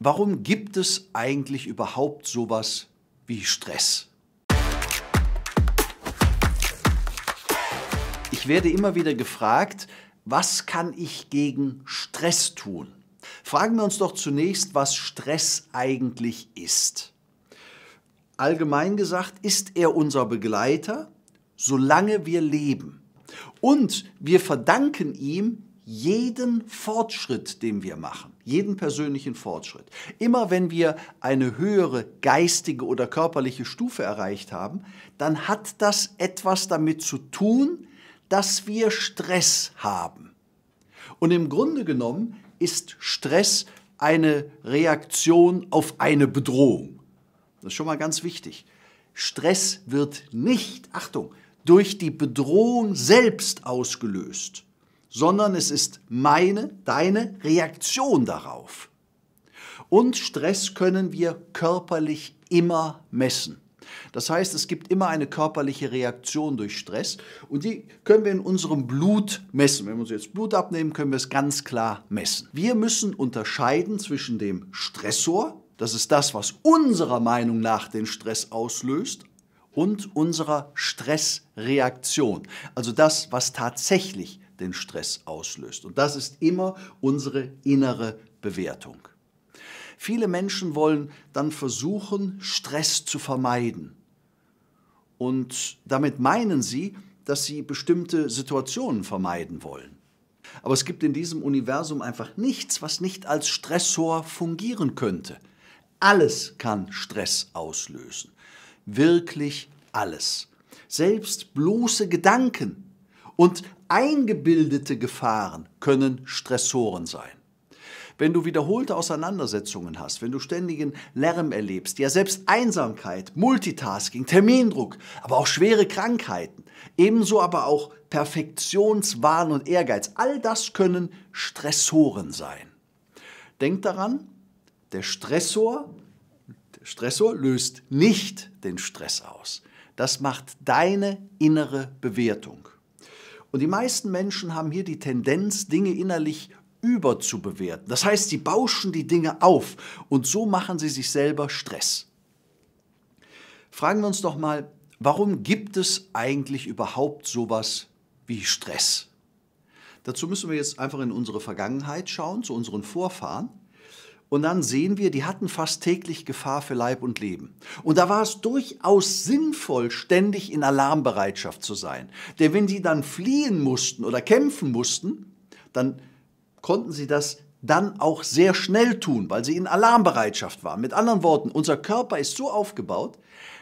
Warum gibt es eigentlich überhaupt sowas wie Stress? Ich werde immer wieder gefragt, was kann ich gegen Stress tun? Fragen wir uns doch zunächst, was Stress eigentlich ist. Allgemein gesagt ist er unser Begleiter, solange wir leben. Und wir verdanken ihm jeden Fortschritt, den wir machen, jeden persönlichen Fortschritt, immer wenn wir eine höhere geistige oder körperliche Stufe erreicht haben, dann hat das etwas damit zu tun, dass wir Stress haben. Und im Grunde genommen ist Stress eine Reaktion auf eine Bedrohung. Das ist schon mal ganz wichtig. Stress wird nicht, Achtung, durch die Bedrohung selbst ausgelöst, sondern es ist meine, deine Reaktion darauf. Und Stress können wir körperlich immer messen. Das heißt, es gibt immer eine körperliche Reaktion durch Stress und die können wir in unserem Blut messen. Wenn wir uns jetzt Blut abnehmen, können wir es ganz klar messen. Wir müssen unterscheiden zwischen dem Stressor, das ist das, was unserer Meinung nach den Stress auslöst, und unserer Stressreaktion, also das, was tatsächlich den Stress auslöst. Und das ist immer unsere innere Bewertung. Viele Menschen wollen dann versuchen, Stress zu vermeiden. Und damit meinen sie, dass sie bestimmte Situationen vermeiden wollen. Aber es gibt in diesem Universum einfach nichts, was nicht als Stressor fungieren könnte. Alles kann Stress auslösen. Wirklich alles. Selbst bloße Gedanken und eingebildete Gefahren können Stressoren sein. Wenn du wiederholte Auseinandersetzungen hast, wenn du ständigen Lärm erlebst, ja selbst Einsamkeit, Multitasking, Termindruck, aber auch schwere Krankheiten, ebenso aber auch Perfektionswahn und Ehrgeiz, all das können Stressoren sein. Denk daran, der Stressor, der Stressor löst nicht den Stress aus. Das macht deine innere Bewertung. Und die meisten Menschen haben hier die Tendenz, Dinge innerlich überzubewerten. Das heißt, sie bauschen die Dinge auf und so machen sie sich selber Stress. Fragen wir uns doch mal, warum gibt es eigentlich überhaupt sowas wie Stress? Dazu müssen wir jetzt einfach in unsere Vergangenheit schauen, zu unseren Vorfahren und dann sehen wir, die hatten fast täglich Gefahr für Leib und Leben. Und da war es durchaus sinnvoll, ständig in Alarmbereitschaft zu sein. Denn wenn sie dann fliehen mussten oder kämpfen mussten, dann konnten sie das dann auch sehr schnell tun, weil sie in Alarmbereitschaft waren. Mit anderen Worten, unser Körper ist so aufgebaut,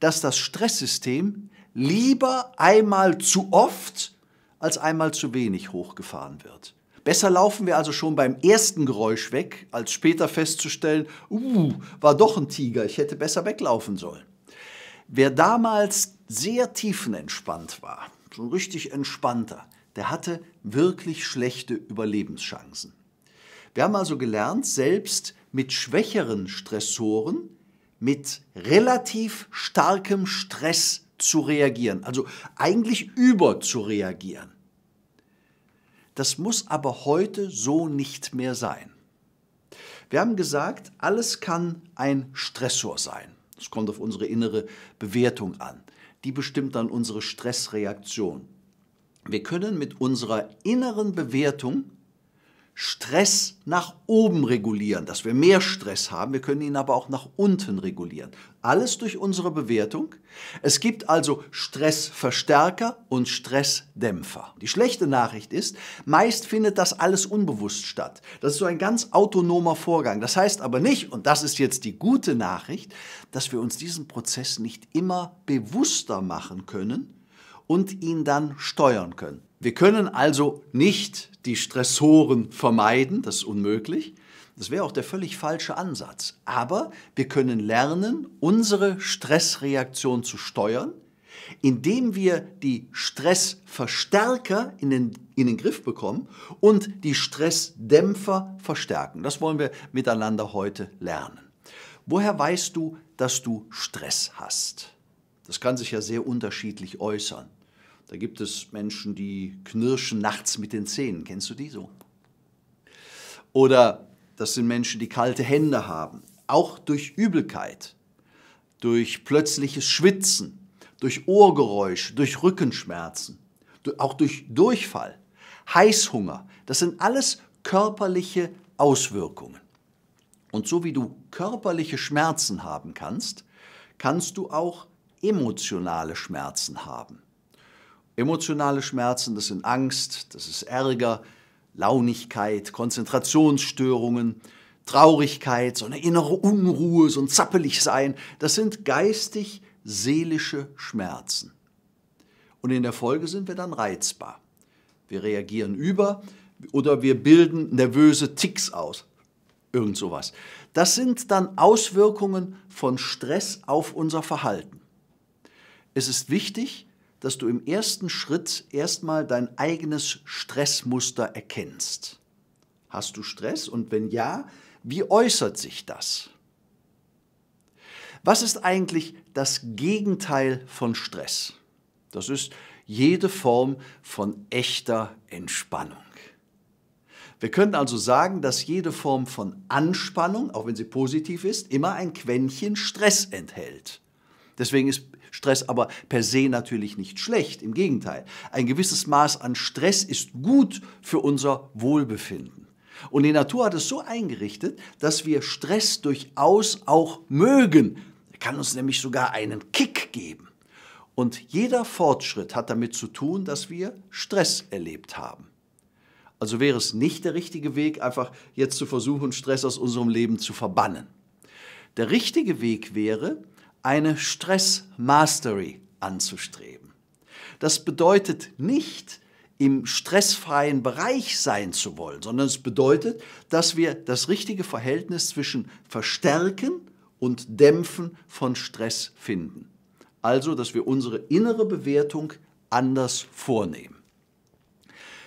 dass das Stresssystem lieber einmal zu oft als einmal zu wenig hochgefahren wird. Besser laufen wir also schon beim ersten Geräusch weg, als später festzustellen, uh, war doch ein Tiger, ich hätte besser weglaufen sollen. Wer damals sehr tiefenentspannt war, so richtig entspannter, der hatte wirklich schlechte Überlebenschancen. Wir haben also gelernt, selbst mit schwächeren Stressoren, mit relativ starkem Stress zu reagieren, also eigentlich über zu reagieren. Das muss aber heute so nicht mehr sein. Wir haben gesagt, alles kann ein Stressor sein. Es kommt auf unsere innere Bewertung an. Die bestimmt dann unsere Stressreaktion. Wir können mit unserer inneren Bewertung Stress nach oben regulieren, dass wir mehr Stress haben. Wir können ihn aber auch nach unten regulieren. Alles durch unsere Bewertung. Es gibt also Stressverstärker und Stressdämpfer. Die schlechte Nachricht ist, meist findet das alles unbewusst statt. Das ist so ein ganz autonomer Vorgang. Das heißt aber nicht, und das ist jetzt die gute Nachricht, dass wir uns diesen Prozess nicht immer bewusster machen können und ihn dann steuern können. Wir können also nicht die Stressoren vermeiden, das ist unmöglich. Das wäre auch der völlig falsche Ansatz. Aber wir können lernen, unsere Stressreaktion zu steuern, indem wir die Stressverstärker in den, in den Griff bekommen und die Stressdämpfer verstärken. Das wollen wir miteinander heute lernen. Woher weißt du, dass du Stress hast? Das kann sich ja sehr unterschiedlich äußern. Da gibt es Menschen, die knirschen nachts mit den Zähnen. Kennst du die so? Oder das sind Menschen, die kalte Hände haben. Auch durch Übelkeit, durch plötzliches Schwitzen, durch Ohrgeräusch, durch Rückenschmerzen, auch durch Durchfall, Heißhunger. Das sind alles körperliche Auswirkungen. Und so wie du körperliche Schmerzen haben kannst, kannst du auch emotionale Schmerzen haben. Emotionale Schmerzen, das sind Angst, das ist Ärger, Launigkeit, Konzentrationsstörungen, Traurigkeit, so eine innere Unruhe, so ein zappelig sein, das sind geistig seelische Schmerzen. Und in der Folge sind wir dann reizbar. Wir reagieren über oder wir bilden nervöse Ticks aus. Irgend sowas. Das sind dann Auswirkungen von Stress auf unser Verhalten. Es ist wichtig, dass du im ersten Schritt erstmal dein eigenes Stressmuster erkennst. Hast du Stress und wenn ja, wie äußert sich das? Was ist eigentlich das Gegenteil von Stress? Das ist jede Form von echter Entspannung. Wir könnten also sagen, dass jede Form von Anspannung, auch wenn sie positiv ist, immer ein Quäntchen Stress enthält. Deswegen ist Stress aber per se natürlich nicht schlecht. Im Gegenteil, ein gewisses Maß an Stress ist gut für unser Wohlbefinden. Und die Natur hat es so eingerichtet, dass wir Stress durchaus auch mögen. Er kann uns nämlich sogar einen Kick geben. Und jeder Fortschritt hat damit zu tun, dass wir Stress erlebt haben. Also wäre es nicht der richtige Weg, einfach jetzt zu versuchen, Stress aus unserem Leben zu verbannen. Der richtige Weg wäre, eine Stress-Mastery anzustreben. Das bedeutet nicht, im stressfreien Bereich sein zu wollen, sondern es bedeutet, dass wir das richtige Verhältnis zwischen Verstärken und Dämpfen von Stress finden. Also, dass wir unsere innere Bewertung anders vornehmen.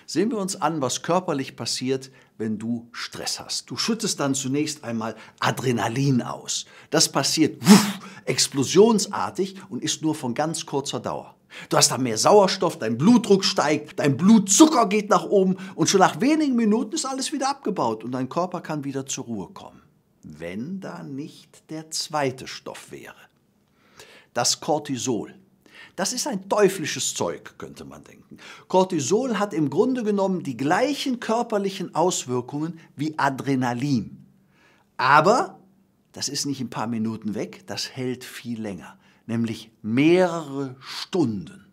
Sehen wir uns an, was körperlich passiert, wenn du Stress hast. Du schüttest dann zunächst einmal Adrenalin aus. Das passiert wuff, explosionsartig und ist nur von ganz kurzer Dauer. Du hast dann mehr Sauerstoff, dein Blutdruck steigt, dein Blutzucker geht nach oben und schon nach wenigen Minuten ist alles wieder abgebaut und dein Körper kann wieder zur Ruhe kommen. Wenn da nicht der zweite Stoff wäre, das Cortisol. Das ist ein teuflisches Zeug, könnte man denken. Cortisol hat im Grunde genommen die gleichen körperlichen Auswirkungen wie Adrenalin. Aber das ist nicht ein paar Minuten weg, das hält viel länger, nämlich mehrere Stunden.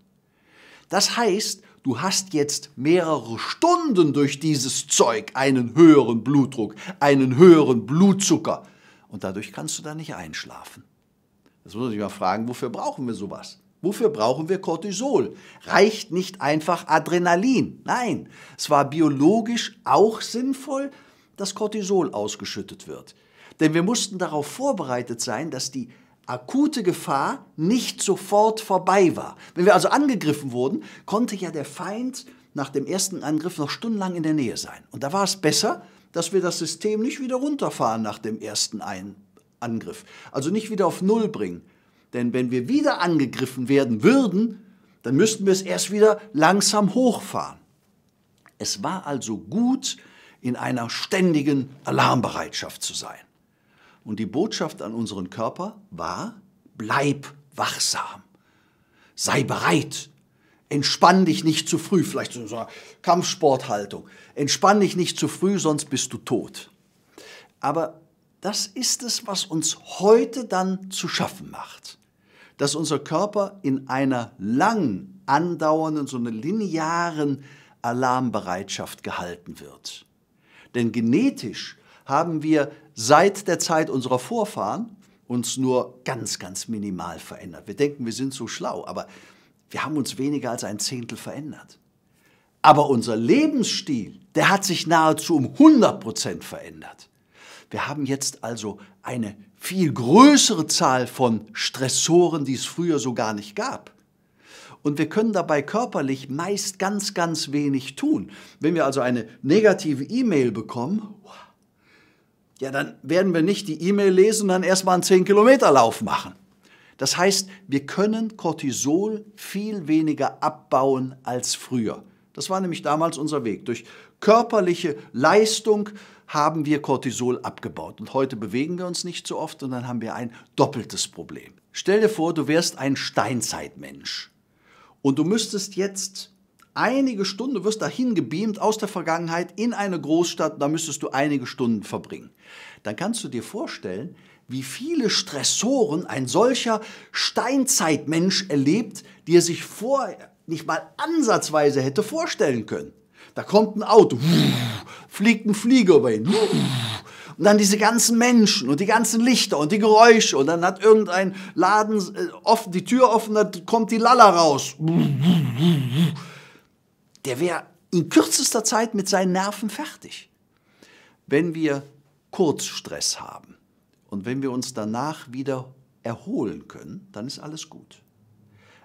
Das heißt, du hast jetzt mehrere Stunden durch dieses Zeug einen höheren Blutdruck, einen höheren Blutzucker. Und dadurch kannst du da nicht einschlafen. Das muss man sich mal fragen, wofür brauchen wir sowas? Wofür brauchen wir Cortisol? Reicht nicht einfach Adrenalin? Nein, es war biologisch auch sinnvoll, dass Cortisol ausgeschüttet wird. Denn wir mussten darauf vorbereitet sein, dass die akute Gefahr nicht sofort vorbei war. Wenn wir also angegriffen wurden, konnte ja der Feind nach dem ersten Angriff noch stundenlang in der Nähe sein. Und da war es besser, dass wir das System nicht wieder runterfahren nach dem ersten Ein Angriff. Also nicht wieder auf Null bringen. Denn wenn wir wieder angegriffen werden würden, dann müssten wir es erst wieder langsam hochfahren. Es war also gut, in einer ständigen Alarmbereitschaft zu sein. Und die Botschaft an unseren Körper war, bleib wachsam, sei bereit, entspann dich nicht zu früh, vielleicht so eine Kampfsporthaltung, entspann dich nicht zu früh, sonst bist du tot. Aber das ist es, was uns heute dann zu schaffen macht dass unser Körper in einer lang andauernden, so einer linearen Alarmbereitschaft gehalten wird. Denn genetisch haben wir seit der Zeit unserer Vorfahren uns nur ganz, ganz minimal verändert. Wir denken, wir sind so schlau, aber wir haben uns weniger als ein Zehntel verändert. Aber unser Lebensstil, der hat sich nahezu um 100 Prozent verändert. Wir haben jetzt also eine viel größere Zahl von Stressoren, die es früher so gar nicht gab. Und wir können dabei körperlich meist ganz, ganz wenig tun. Wenn wir also eine negative E-Mail bekommen, ja, dann werden wir nicht die E-Mail lesen, dann erstmal einen 10-Kilometer-Lauf machen. Das heißt, wir können Cortisol viel weniger abbauen als früher. Das war nämlich damals unser Weg. Durch körperliche Leistung haben wir Cortisol abgebaut. Und heute bewegen wir uns nicht so oft und dann haben wir ein doppeltes Problem. Stell dir vor, du wärst ein Steinzeitmensch. Und du müsstest jetzt einige Stunden, du wirst dahin gebeamt aus der Vergangenheit in eine Großstadt, da müsstest du einige Stunden verbringen. Dann kannst du dir vorstellen, wie viele Stressoren ein solcher Steinzeitmensch erlebt, die er sich vorher nicht mal ansatzweise hätte vorstellen können. Da kommt ein Auto, fliegt ein Flieger über ihn. Und dann diese ganzen Menschen und die ganzen Lichter und die Geräusche. Und dann hat irgendein Laden äh, offen, die Tür offen, dann kommt die Lala raus. Der wäre in kürzester Zeit mit seinen Nerven fertig. Wenn wir Kurzstress haben und wenn wir uns danach wieder erholen können, dann ist alles gut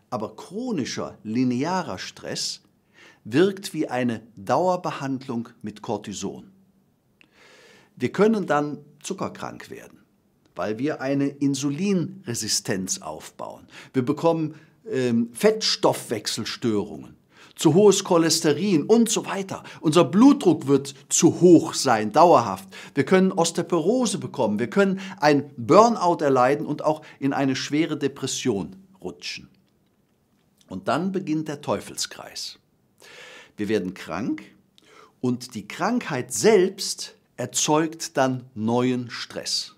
aber chronischer, linearer Stress wirkt wie eine Dauerbehandlung mit Cortison. Wir können dann zuckerkrank werden, weil wir eine Insulinresistenz aufbauen. Wir bekommen ähm, Fettstoffwechselstörungen, zu hohes Cholesterin und so weiter. Unser Blutdruck wird zu hoch sein, dauerhaft. Wir können Osteoporose bekommen, wir können ein Burnout erleiden und auch in eine schwere Depression rutschen. Und dann beginnt der Teufelskreis. Wir werden krank und die Krankheit selbst erzeugt dann neuen Stress.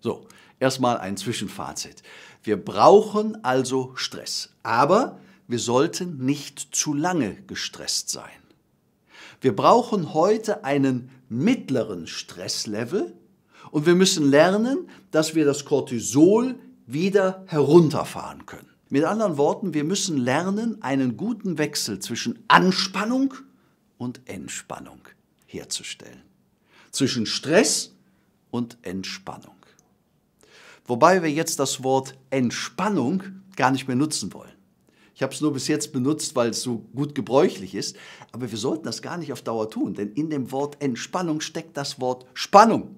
So, erstmal ein Zwischenfazit. Wir brauchen also Stress, aber wir sollten nicht zu lange gestresst sein. Wir brauchen heute einen mittleren Stresslevel und wir müssen lernen, dass wir das Cortisol wieder herunterfahren können. Mit anderen Worten, wir müssen lernen, einen guten Wechsel zwischen Anspannung und Entspannung herzustellen. Zwischen Stress und Entspannung. Wobei wir jetzt das Wort Entspannung gar nicht mehr nutzen wollen. Ich habe es nur bis jetzt benutzt, weil es so gut gebräuchlich ist. Aber wir sollten das gar nicht auf Dauer tun, denn in dem Wort Entspannung steckt das Wort Spannung.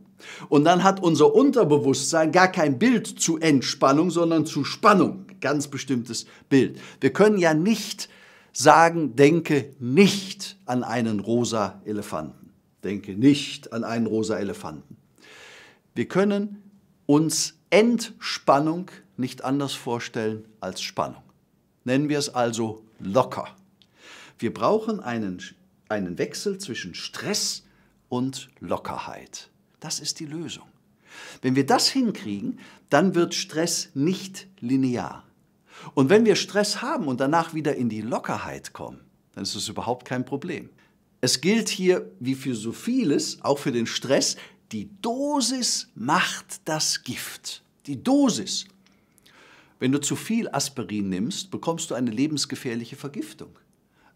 Und dann hat unser Unterbewusstsein gar kein Bild zu Entspannung, sondern zu Spannung ganz bestimmtes Bild. Wir können ja nicht sagen, denke nicht an einen rosa Elefanten. Denke nicht an einen rosa Elefanten. Wir können uns Entspannung nicht anders vorstellen als Spannung. Nennen wir es also locker. Wir brauchen einen, einen Wechsel zwischen Stress und Lockerheit. Das ist die Lösung. Wenn wir das hinkriegen, dann wird Stress nicht linear. Und wenn wir Stress haben und danach wieder in die Lockerheit kommen, dann ist es überhaupt kein Problem. Es gilt hier, wie für so vieles, auch für den Stress, die Dosis macht das Gift. Die Dosis. Wenn du zu viel Aspirin nimmst, bekommst du eine lebensgefährliche Vergiftung.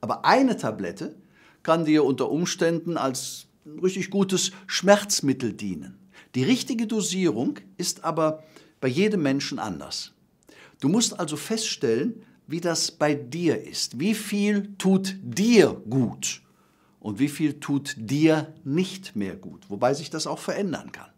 Aber eine Tablette kann dir unter Umständen als richtig gutes Schmerzmittel dienen. Die richtige Dosierung ist aber bei jedem Menschen anders. Du musst also feststellen, wie das bei dir ist. Wie viel tut dir gut und wie viel tut dir nicht mehr gut, wobei sich das auch verändern kann.